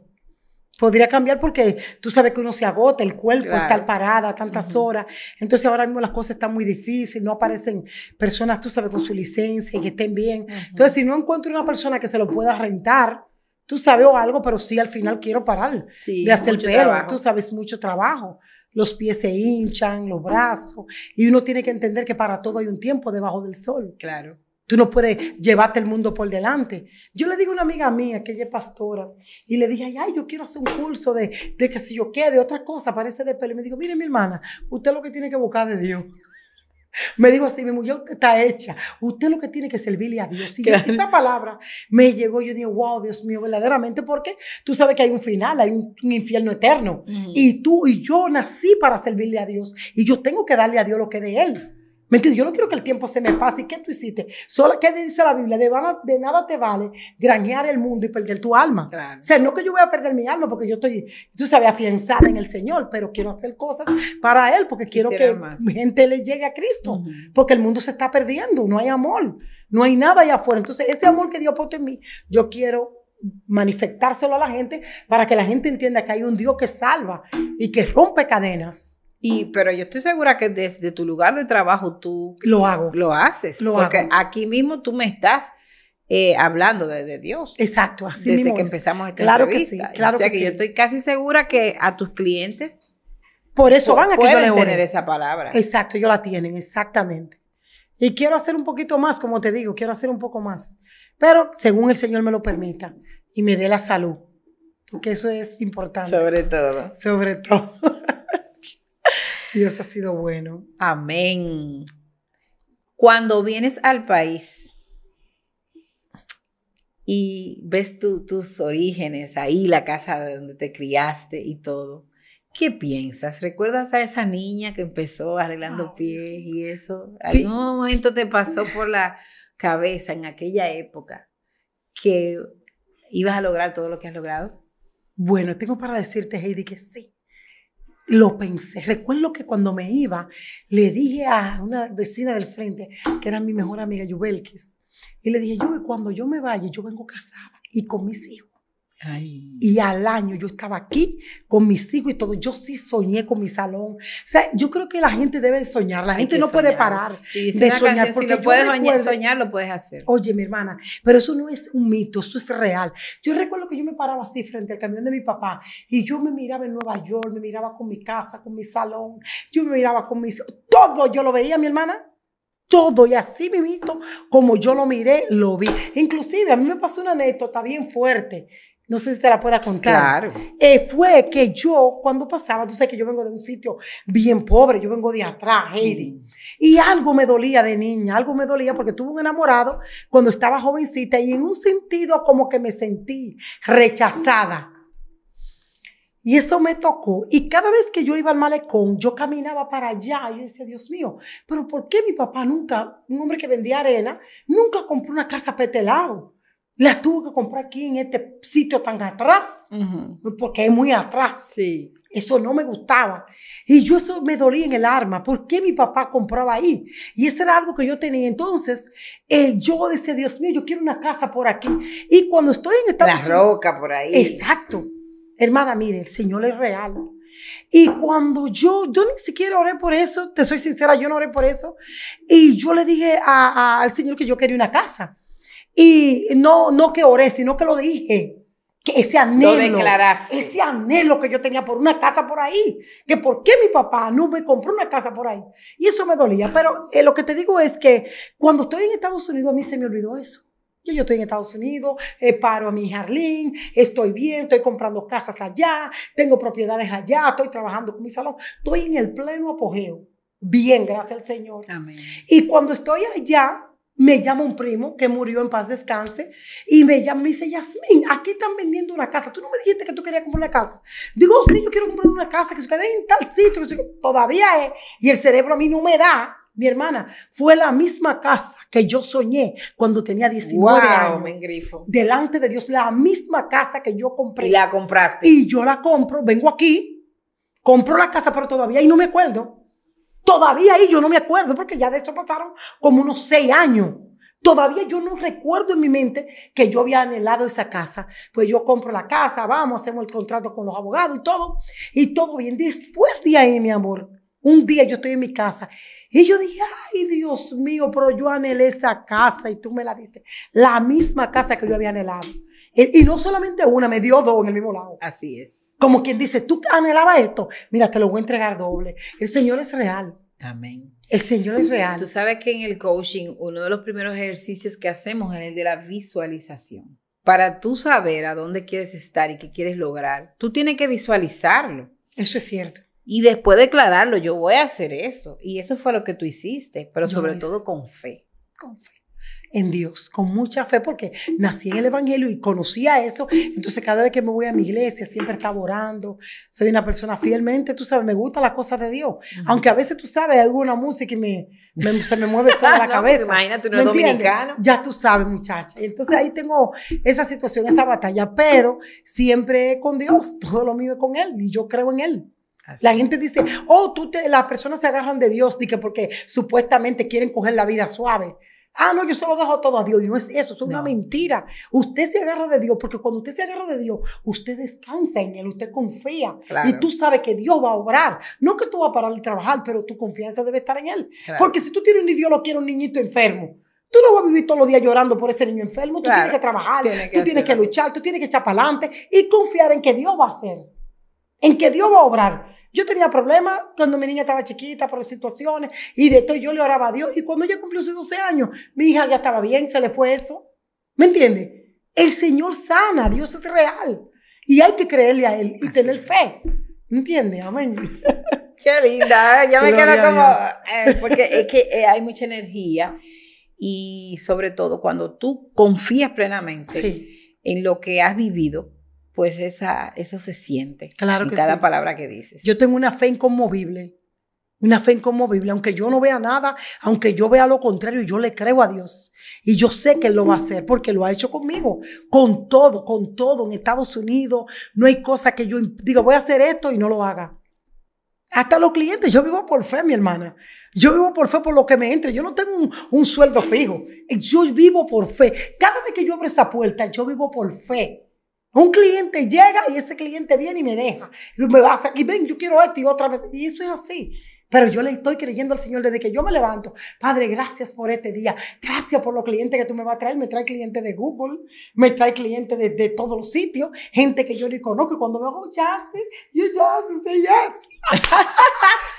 Podría cambiar porque tú sabes que uno se agota, el cuerpo está está parada tantas horas. Entonces ahora mismo las cosas están muy difíciles, no aparecen personas, tú sabes, con su licencia y que estén bien. Entonces, si no encuentro una persona que se lo pueda rentar, tú sabes, algo, pero sí al final quiero parar de hacer el pelo, tú sabes, mucho trabajo. Los pies se hinchan, los brazos, y uno tiene que entender que para todo hay un tiempo debajo del sol. Claro. Tú no puedes llevarte el mundo por delante. Yo le digo a una amiga mía, que ella es pastora, y le dije, ay, yo quiero hacer un curso de, de que si yo de otra cosa, parece de pelo. Y me dijo, mire mi hermana, usted lo que tiene que buscar de Dios. Me digo así, mi mujer está hecha. Usted lo que tiene que servirle a Dios. Y esa palabra me llegó, yo dije, wow, Dios mío, verdaderamente, porque tú sabes que hay un final, hay un, infierno eterno. Y tú y yo nací para servirle a Dios. Y yo tengo que darle a Dios lo que de Él. ¿Me entiendes? Yo no quiero que el tiempo se me pase. ¿Y qué tú hiciste? Solo, ¿Qué dice la Biblia? De, nada te vale granjear el mundo y perder tu alma. Claro. O sea, no que yo voy a perder mi alma porque yo estoy, tú sabes, afianzada en el Señor, pero quiero hacer cosas para Él porque quiero que más. gente le llegue a Cristo. Porque el mundo se está perdiendo, no hay amor, no hay nada allá afuera. Entonces, ese amor que Dios puso en mí, yo quiero manifestárselo a la gente para que la gente entienda que hay un Dios que salva y que rompe cadenas. Y, pero yo estoy segura que desde tu lugar de trabajo tú lo hago. Lo haces. porque aquí mismo tú me estás eh, hablando de, Dios. Exacto, así desde que empezamos esta claro Que sí, claro que, sí. yo estoy casi segura que a tus clientes por eso van a que yo tener esa palabra. Exacto, yo la tienen, exactamente. Y quiero hacer un poquito más, como te digo, quiero hacer un poco más. Pero según el Señor me lo permita y me dé la salud, porque eso es importante. Sobre todo. Sobre todo. Dios ha sido bueno. Amén. Cuando vienes al país y ves tus orígenes, ahí la casa donde te criaste y todo, ¿Qué piensas? ¿Recuerdas a esa niña que empezó arreglando pies y eso? ¿Algún momento te pasó por la cabeza en aquella época que ibas a lograr todo lo que has logrado? Bueno, tengo para decirte, Heidi, que sí lo pensé. Recuerdo que cuando me iba, le dije a una vecina del frente, que era mi mejor amiga, Yubelkis, y le dije, yo cuando yo me vaya, yo vengo casada y con mis hijos. Y al año yo estaba aquí con mis hijos y todo. Yo sí soñé con mi salón. O sea, yo creo que la gente debe soñar. La gente no puede parar de soñar. porque si lo puedes soñar, lo puedes hacer. Oye, mi hermana, pero eso no es un mito, eso es real. Yo recuerdo que yo me paraba así frente al camión de mi papá y yo me miraba en Nueva York, me miraba con mi casa, con mi salón, yo me miraba con mis... Todo yo lo veía, mi hermana todo y así mi mito, como yo lo miré, lo vi. Inclusive a mí me pasó una anécdota bien fuerte no sé si te la pueda contar. Claro. Eh, fue que yo, cuando pasaba, tú sabes que yo vengo de un sitio bien pobre, yo vengo de atrás, mm. Heidi. Y algo me dolía de niña, algo me dolía porque tuve un enamorado cuando estaba jovencita y en un sentido como que me sentí rechazada. Y eso me tocó. Y cada vez que yo iba al malecón, yo caminaba para allá. Yo decía, Dios mío, pero ¿por qué mi papá nunca, un hombre que vendía arena, nunca compró una casa petelado? La tuve que comprar aquí en este sitio tan atrás, porque es muy atrás. Sí. Eso no me gustaba. Y yo eso me dolía en el arma. ¿Por qué mi papá compraba ahí? Y eso era algo que yo tenía. Entonces, eh, yo decía, Dios mío, yo quiero una casa por aquí. Y cuando estoy en Estados Unidos. La roca por ahí. Exacto. Hermana, mire, el Señor es real. Y cuando yo, yo ni siquiera oré por eso, te soy sincera, yo no oré por eso. Y yo le dije al Señor que yo quería una casa. Y no, no que oré, sino que lo dije. Que ese anhelo, ese anhelo que yo tenía por una casa por ahí, que por qué mi papá no me compró una casa por ahí. Y eso me dolía. Pero eh, lo que te digo es que cuando estoy en Estados Unidos a mí se me olvidó eso. Yo, yo estoy en Estados Unidos, eh, paro a mi jardín, estoy bien, estoy comprando casas allá, tengo propiedades allá, estoy trabajando con mi salón, estoy en el pleno apogeo. Bien, gracias al Señor. Amén. Y cuando estoy allá, me llama un primo que murió en paz descanse y me llama me dice, Yasmín, aquí están vendiendo una casa. Tú no me dijiste que tú querías comprar una casa. Digo, sí, yo quiero comprar una casa que se quede en tal sitio. Que Todavía es. ¿eh? Y el cerebro a mí no me da. Mi hermana, fue la misma casa que yo soñé cuando tenía 19 wow, años. Me engrifo. Delante de Dios, la misma casa que yo compré. Y la compraste. Y yo la compro, vengo aquí, compro la casa, pero todavía y no me acuerdo Todavía ahí yo no me acuerdo, porque ya de esto pasaron como unos seis años. Todavía yo no recuerdo en mi mente que yo había anhelado esa casa. Pues yo compro la casa, vamos, hacemos el contrato con los abogados y todo. Y todo bien. Después de ahí, mi amor, un día yo estoy en mi casa y yo dije, ay Dios mío, pero yo anhelé esa casa y tú me la diste. La misma casa que yo había anhelado. Y no solamente una, me dio dos en el mismo lado. Así es. Como quien dice, tú anhelabas esto, mira, te lo voy a entregar doble. El Señor es real. Amén. El Señor es real. Tú sabes que en el coaching uno de los primeros ejercicios que hacemos es el de la visualización. Para tú saber a dónde quieres estar y qué quieres lograr, tú tienes que visualizarlo. Eso es cierto. Y después declararlo, yo voy a hacer eso. Y eso fue lo que tú hiciste, pero sobre todo con fe. Con fe en Dios, con mucha fe, porque nací en el Evangelio y conocía eso. Entonces cada vez que me voy a mi iglesia, siempre estaba orando. Soy una persona fielmente, tú sabes, me gusta las cosas de Dios. Aunque a veces tú sabes, hay alguna música y me, se me mueve sola la no, pues, cabeza. Imagínate, no dominicano. Ya tú sabes, muchacha. Entonces ahí tengo esa situación, esa batalla, pero siempre con Dios, todo lo mío es con Él y yo creo en Él. La gente dice, oh, tú te, las personas se agarran de Dios, porque supuestamente quieren coger la vida suave. Ah, no, yo solo dejo todo a Dios. Y no es eso, es una mentira. Usted se agarra de Dios, porque cuando usted se agarra de Dios, usted descansa en Él, usted confía. Y tú sabes que Dios va a obrar. No que tú vas a parar de trabajar, pero tu confianza debe estar en Él. Porque si tú tienes un Dios lo quiero un niñito enfermo. Tú no vas a vivir todos los días llorando por ese niño enfermo. Tú tienes que trabajar, tú tienes que luchar, tú tienes que echar para adelante y confiar en que Dios va a hacer, en que Dios va a obrar. Yo tenía problemas cuando mi niña estaba chiquita por las situaciones y de todo yo le oraba a Dios. Y cuando ella cumplió sus 12 años, mi hija ya estaba bien, se le fue eso. ¿Me entiendes? El Señor sana, Dios es real. Y hay que creerle a Él y tener fe. ¿Me entiendes? Amén. Qué linda, yo me quedo como, eh, porque es que eh, hay mucha energía y sobre todo cuando tú confías plenamente en lo que has vivido, pues esa, eso se siente claro en cada palabra que dices. Yo tengo una fe inconmovible, una fe inconmovible, aunque yo no vea nada, aunque yo vea lo contrario, yo le creo a Dios. Y yo sé que Él lo va a hacer porque lo ha hecho conmigo, con todo, con todo. En Estados Unidos no hay cosa que yo diga, voy a hacer esto y no lo haga. Hasta los clientes, yo vivo por fe, mi hermana. Yo vivo por fe por lo que me entre. Yo no tengo un, un sueldo fijo. Yo vivo por fe. Cada vez que yo abro esa puerta, yo vivo por fe un cliente llega y ese cliente viene y me deja. Me va a ven, yo quiero esto y otra vez. Y eso es así. Pero yo le estoy creyendo al Señor desde que yo me levanto. Padre, gracias por este día. Gracias por los clientes que tú me vas a traer. Me trae clientes de Google, me trae clientes de, todos los sitios, gente que yo ni conozco. cuando me oh, Jasmine, you just say yes.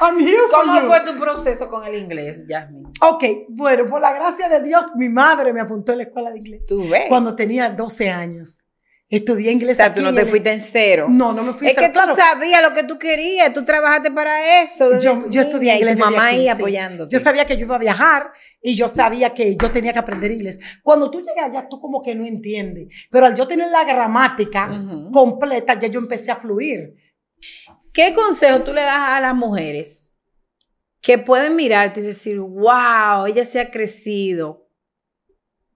I'm here ¿Cómo fue tu proceso con el inglés, Jasmine? Ok, bueno, por la gracia de Dios, mi madre me apuntó a la escuela de inglés. ¿Tú ves? Cuando tenía 12 años. Estudié inglés. O sea, tú no te fuiste en cero. No, no me fui Es que tú sabías lo que tú querías, tú trabajaste para eso. Yo, estudié inglés. Y tu mamá ahí apoyándote. Yo sabía que yo iba a viajar y yo sabía que yo tenía que aprender inglés. Cuando tú llegas allá, tú como que no entiendes. Pero al yo tener la gramática completa, ya yo empecé a fluir. ¿Qué consejo tú le das a las mujeres que pueden mirarte y decir, wow, ella se ha crecido?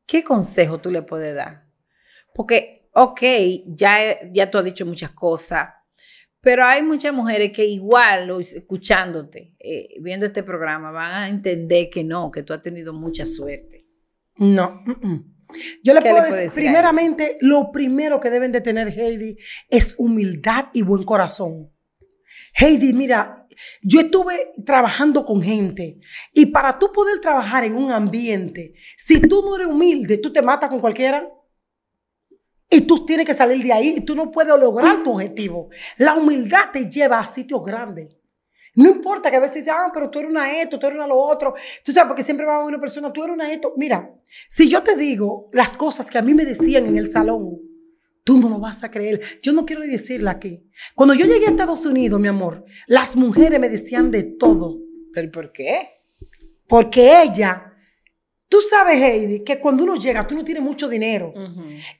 ¿Qué consejo tú le puedes dar? Porque ok, ya, ya tú has dicho muchas cosas, pero hay muchas mujeres que igual, escuchándote, eh, viendo este programa, van a entender que no, que tú has tenido mucha suerte. No. Yo le puedo, decir, primeramente, lo primero que deben de tener Heidi es humildad y buen corazón. Heidi, mira, yo estuve trabajando con gente y para tú poder trabajar en un ambiente, si tú no eres humilde, tú te matas con cualquiera. Y tú tienes que salir de ahí y tú no puedes lograr tu objetivo. La humildad te lleva a sitios grandes. No importa que a veces digan, ah, pero tú eres una esto, tú eres una lo otro. Tú sabes, porque siempre va una persona, tú eres una esto. Mira, si yo te digo las cosas que a mí me decían en el salón, tú no lo vas a creer. Yo no quiero decirla aquí. Cuando yo llegué a Estados Unidos, mi amor, las mujeres me decían de todo. ¿Pero por qué? Porque ella Tú sabes, Heidi, que cuando uno llega, tú no tienes mucho dinero.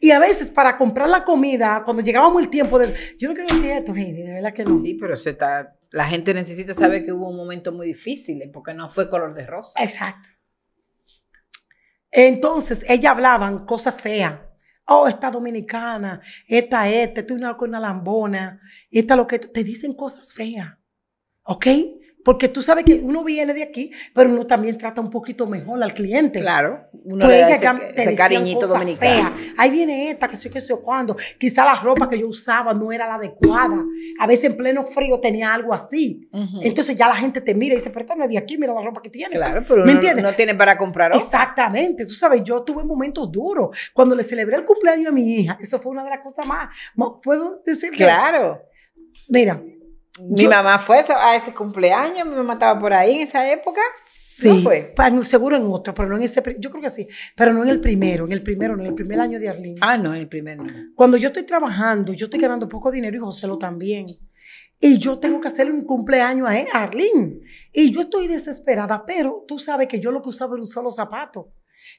Y a veces para comprar la comida, cuando llegábamos el tiempo del... Yo no que sea esto, Heidi, de verdad que no. Sí, pero la gente necesita saber que hubo un momento muy difícil, eh, porque no fue color de rosa. Exacto. Entonces, ella hablaban cosas feas. Oh, esta dominicana, esta, esta, tú con una lambona, esta lo que... Te dicen cosas feas, ¿ok? Porque tú sabes que uno viene de aquí, pero uno también trata un poquito mejor al cliente. Claro. Uno pues le da ese, cariñito dominicano. Ahí viene esta, que sé qué sé cuándo. Quizá la ropa que yo usaba no era la adecuada. A veces en pleno frío tenía algo así. Entonces ya la gente te mira y dice, pero esta no de aquí, mira la ropa que tiene. Claro, pero no tiene para comprar otra. Exactamente. Tú sabes, yo tuve momentos duros. Cuando le celebré el cumpleaños a mi hija, eso fue una de las cosas más, ¿puedo decir? Claro. Mira, mi mamá fue a ese cumpleaños, mi mamá estaba por ahí en esa época. Sí, fue? seguro en otro, pero no en ese, yo creo que sí, pero no en el primero, en el primero, en el primer año de Arlín Ah, no, en el primero. Cuando yo estoy trabajando, yo estoy ganando poco dinero y José lo también. Y yo tengo que hacerle un cumpleaños a Arlín Y yo estoy desesperada, pero tú sabes que yo lo que usaba era un solo zapato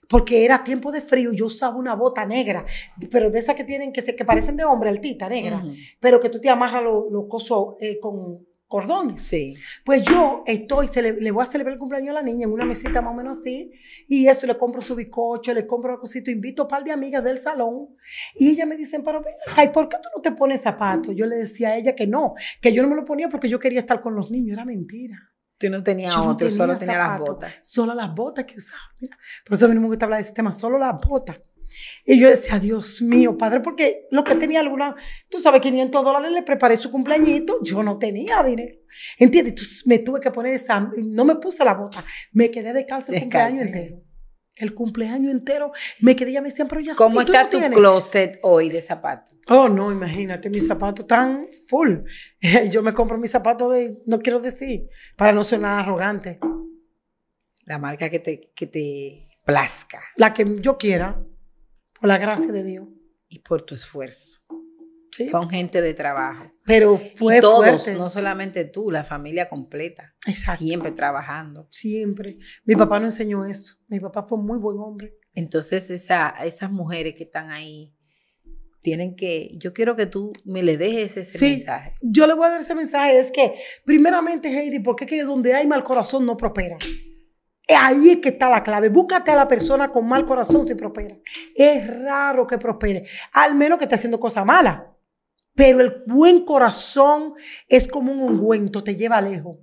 porque era tiempo de frío, yo usaba una bota negra, pero de esas que tienen, que, que parecen de hombre, altita, negra, pero que tú te amarras los lo cosos eh, con cordones. Pues yo estoy, se le voy a celebrar el cumpleaños a la niña en una mesita más o menos así, y eso, le compro su bizcocho, le compro la cosita, invito a un par de amigas del salón, y ellas me dicen, pero ay, ¿por qué tú no te pones zapatos? Yo le decía a ella que no, que yo no me lo ponía porque yo quería estar con los niños, era mentira. Tú no tenías otro, solo tenía las botas. Solo las botas que usaba. por eso a mí no me gusta hablar de ese tema, solo las botas. Y yo decía, Dios mío, padre, porque lo que tenía alguna, tú sabes, 500 dólares le preparé su cumpleañito, yo no tenía dinero. ¿Entiendes? me tuve que poner esa, no me puse la bota, me quedé de cáncer el cumpleaños entero el cumpleaños entero. Me quedé, ya me decían, pero ya ¿Cómo está tu closet hoy de zapatos? Oh, no, imagínate, mis zapatos están full. Yo me compro mis zapatos de, no quiero decir, para no sonar arrogante. La marca que te, que te plazca. La que yo quiera, por la gracia de Dios. Y por tu esfuerzo. Son gente de trabajo. Pero fue todos, no solamente tú, la familia completa. Exacto. Siempre trabajando. Siempre. Mi papá no enseñó eso. Mi papá fue muy buen hombre. Entonces esas mujeres que están ahí tienen que, yo quiero que tú me le dejes ese mensaje. Yo le voy a dar ese mensaje, es que primeramente Heidi, porque es que donde hay mal corazón no prospera. Ahí es que está la clave. Búscate a la persona con mal corazón si prospera. Es raro que prospere, al menos que esté haciendo cosas malas. Pero el buen corazón es como un ungüento, te lleva lejos.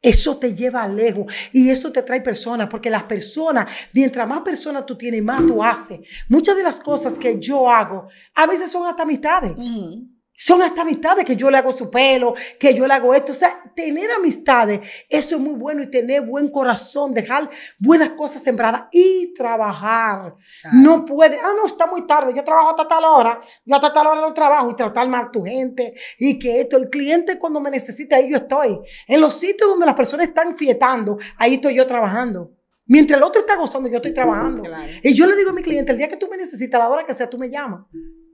Eso te lleva lejos y eso te trae personas, porque las personas, mientras más personas tú tienes, más tú haces. Muchas de las cosas que yo hago, a veces son hasta mitades. Son hasta amistades que yo le hago su pelo, que yo le hago esto. O sea, tener amistades, eso es muy bueno y tener buen corazón, dejar buenas cosas sembradas y trabajar. No puede, ah, no, está muy tarde, yo trabajo hasta tal hora, yo hasta tal hora no trabajo y tratar mal tu gente y que esto, el cliente cuando me necesita, ahí yo estoy. En los sitios donde las personas están fietando, ahí estoy yo trabajando. Mientras el otro está gozando, yo estoy trabajando. Y yo le digo a mi cliente, el día que tú me necesitas, la hora que sea, tú me llamas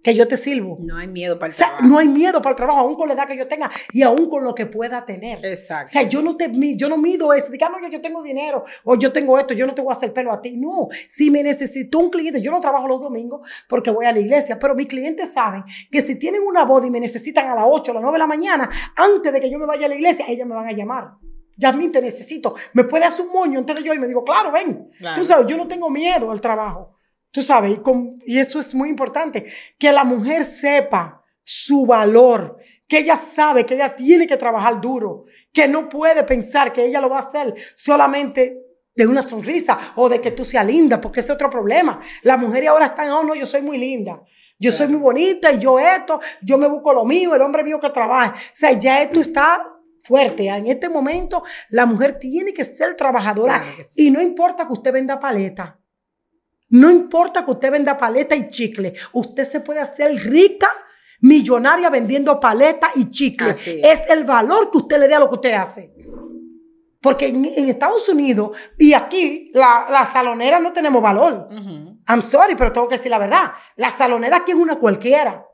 que yo te sirvo. No hay miedo para el o sea, trabajo. No hay miedo para el trabajo, aún con la edad que yo tenga y aún con lo que pueda tener. Exacto. O sea, yo no, te, yo no mido eso. Digamos que yo tengo dinero o yo tengo esto, yo no te voy a hacer pelo a ti. No, si me necesito un cliente, yo no trabajo los domingos porque voy a la iglesia, pero mis clientes saben que si tienen una boda y me necesitan a las 8 o las 9 de la mañana, antes de que yo me vaya a la iglesia, ellas me van a llamar. Yasmin, te necesito. ¿Me puede hacer un moño antes de yo? Y me digo, claro, ven. Claro. Tú sabes, yo no tengo miedo al trabajo tú sabes, y, y eso es muy importante, que la mujer sepa su valor, que ella sabe que ella tiene que trabajar duro, que no puede pensar que ella lo va a hacer solamente de una sonrisa o de que tú seas linda, porque ese es otro problema. Las mujeres ahora están, oh no, yo soy muy linda, yo soy muy bonita y yo esto, yo me busco lo mío, el hombre mío que trabaja. O sea, ya esto está fuerte. En este momento la mujer tiene que ser trabajadora y no importa que usted venda paleta. No importa que usted venda paleta y chicle, usted se puede hacer rica, millonaria vendiendo paleta y chicle. Es. el valor que usted le dé a lo que usted hace. Porque en, Estados Unidos y aquí la, salonera no tenemos valor. I'm sorry, pero tengo que decir la verdad. La salonera aquí es una cualquiera.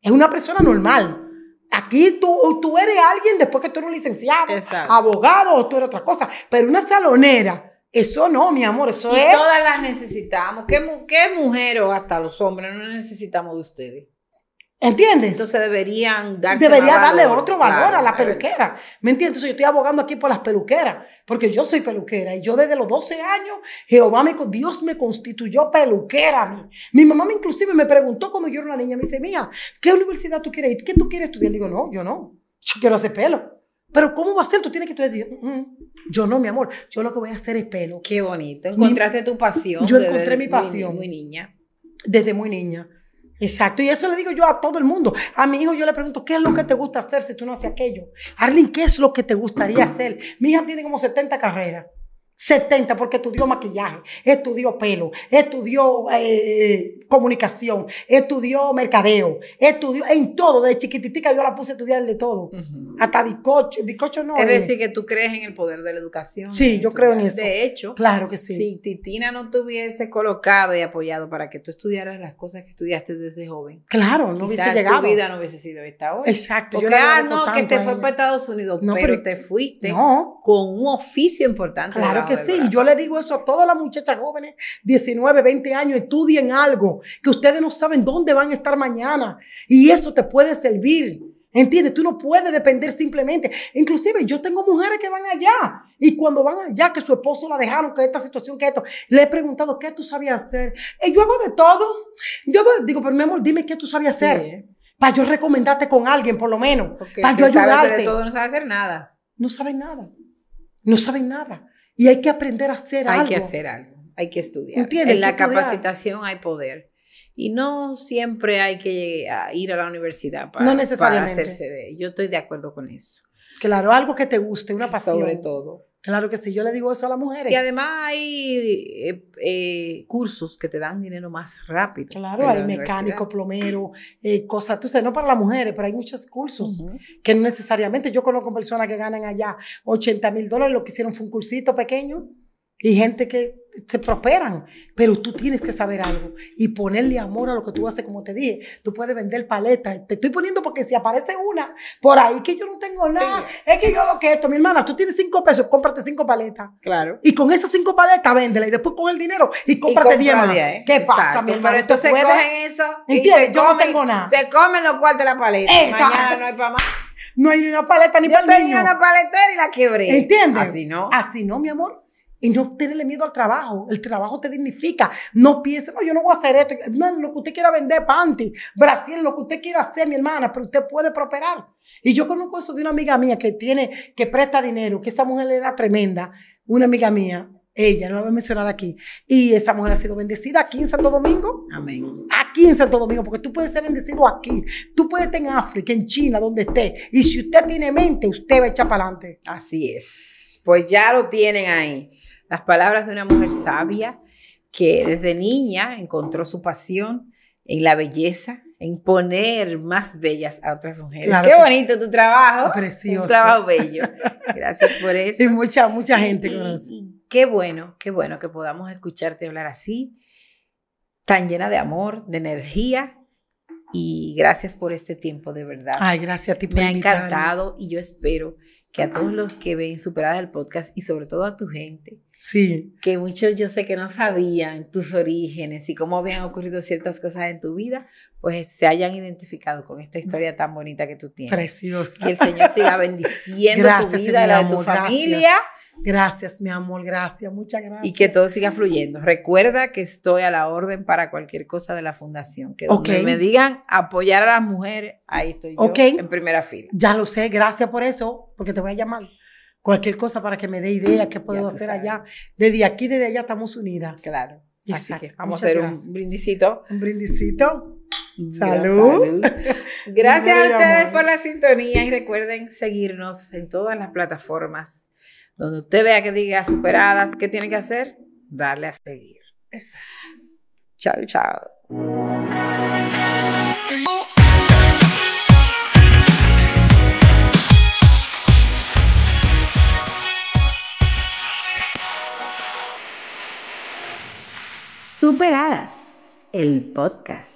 Es una persona normal. Aquí tú, eres alguien después que tú eres licenciado, abogado o tú eres otra cosa. Pero una salonera eso no, mi amor, eso y todas las necesitamos. ¿Qué, mujeres mujer o hasta los hombres no necesitamos de ustedes? ¿Entiendes? Entonces deberían darse Debería darle otro valor a la peluquera. ¿Me entiendes? Entonces yo estoy abogando aquí por las peluqueras, porque yo soy peluquera y yo desde los 12 años, Jehová me, Dios me constituyó peluquera a mí. Mi mamá me inclusive me preguntó cuando yo era una niña, me dice, mía, ¿qué universidad tú quieres ir? ¿Qué tú quieres estudiar? Le digo, no, yo no, yo quiero hacer pelo. Pero ¿cómo va a ser? Tú tienes que decir, mm, mm. yo no, mi amor, yo lo que voy a hacer es pelo. Qué bonito, encontraste tu pasión. Yo encontré mi pasión. Muy, muy niña. Desde muy niña. Exacto, y eso le digo yo a todo el mundo. A mi hijo yo le pregunto, ¿qué es lo que te gusta hacer si tú no haces aquello? Arlene, ¿qué es lo que te gustaría hacer? Mi hija tiene como 70 carreras. 70 porque estudió maquillaje, estudió pelo, estudió eh, eh, comunicación, estudió mercadeo, estudió en todo, de chiquititica yo la puse a estudiar de todo, hasta bizcocho, bizcocho no. Es, eh. decir, que tú crees en el poder de la educación. Sí, yo creo en eso. De hecho, claro que sí. Si Titina no te hubiese colocado y apoyado para que tú estudiaras las cosas que estudiaste desde joven. Claro, no hubiese llegado. Tu vida no hubiese sido esta hoy Exacto. Porque, no, ah, que se fue para Estados Unidos, pero, te fuiste con un oficio importante. Claro que sí. Y yo le digo eso a todas las muchachas jóvenes, 19, 20 años, estudien algo, que ustedes no saben dónde van a estar mañana. Y eso te puede servir. ¿Entiendes? Tú no puedes depender simplemente. Inclusive yo tengo mujeres que van allá y cuando van allá, que su esposo la dejaron, que esta situación, que esto, le he preguntado, ¿qué tú sabías hacer? Y eh, yo hago de todo. Yo digo, pero mi amor, dime qué tú sabías hacer. Para yo recomendarte con alguien, por lo menos. para yo ayudarte. Sabe hacer todo, no sabe hacer nada. No saben nada. No saben nada. Y hay que aprender a hacer algo. Hay que hacer algo, hay que estudiar. En la capacitación hay poder. Y no siempre hay que ir a la universidad para, no necesariamente. hacerse de Yo estoy de acuerdo con eso. Claro, algo que te guste, una pasión. Sobre todo. Claro que sí, yo le digo eso a las mujeres. Y además hay eh, eh, cursos que te dan dinero más rápido. Claro, hay mecánico, plomero, eh, cosas, tú sabes, no para las mujeres, pero hay muchos cursos que no necesariamente, yo conozco personas que ganan allá 80 mil dólares, lo que hicieron fue un cursito pequeño y gente que se prosperan, pero tú tienes que saber algo y ponerle amor a lo que tú haces, como te dije. Tú puedes vender paletas. Te estoy poniendo porque si aparece una por ahí que yo no tengo nada, es que yo lo que esto, mi hermana, tú tienes cinco pesos, cómprate cinco paletas. Claro. Y con esas cinco paletas, véndela y después con el dinero y cómprate diez más. ¿eh? ¿Qué pasa, mi hermana? Pero entonces puedes... cogen eso. Y ¿Entiendes? yo no tengo nada. Se comen los cuartos de la paleta. Mañana no hay para más. No hay ni una paleta ni para el niño. Yo tenía una paletera y la quebré. ¿Entiendes? Así no. Así no, mi amor y no tenerle miedo al trabajo. El trabajo te dignifica. No piense, no, yo no voy a hacer esto. No, lo que usted quiera vender, panty, Brasil, lo que usted quiera hacer, mi hermana, pero usted puede prosperar. Y yo conozco eso de una amiga mía que tiene, que presta dinero, que esa mujer era tremenda. Una amiga mía, ella, no la voy a mencionar aquí. Y esa mujer ha sido bendecida aquí en Santo Domingo. Amén. Aquí en Santo Domingo, porque tú puedes ser bendecido aquí. Tú puedes estar en África, en China, donde esté. Y si usted tiene mente, usted va a echar para adelante. Así es. Pues ya lo tienen ahí las palabras de una mujer sabia que desde niña encontró su pasión en la belleza, en poner más bellas a otras mujeres. Qué bonito tu trabajo. Precioso. Un trabajo bello. Gracias por eso. Y mucha, mucha gente conoce. qué bueno, qué bueno que podamos escucharte hablar así, tan llena de amor, de energía. Y gracias por este tiempo, de verdad. Ay, gracias a ti por Me ha encantado y yo espero que a todos los que ven Superadas el podcast y sobre todo a tu gente, Sí. Que muchos yo sé que no sabían tus orígenes y cómo habían ocurrido ciertas cosas en tu vida, pues se hayan identificado con esta mm. historia tan bonita que tú tienes. Preciosa. Que el Señor siga bendiciendo tu vida, la de tu familia. Gracias. mi amor, gracias, muchas gracias. Y que todo siga fluyendo. Recuerda que estoy a la orden para cualquier cosa de la fundación. Que me digan apoyar a las mujeres, ahí estoy yo en primera fila. Ya lo sé, gracias por eso, porque te voy a llamar cualquier cosa para que me dé idea qué puedo hacer allá. Desde aquí, desde allá estamos unidas. Claro. Así que vamos a hacer un brindicito. Un brindicito. Salud. Gracias a ustedes por la sintonía y recuerden seguirnos en todas las plataformas. Donde usted vea que diga superadas, ¿qué tiene que hacer? Darle a seguir. Exacto. Chao, chao. Superadas, el podcast.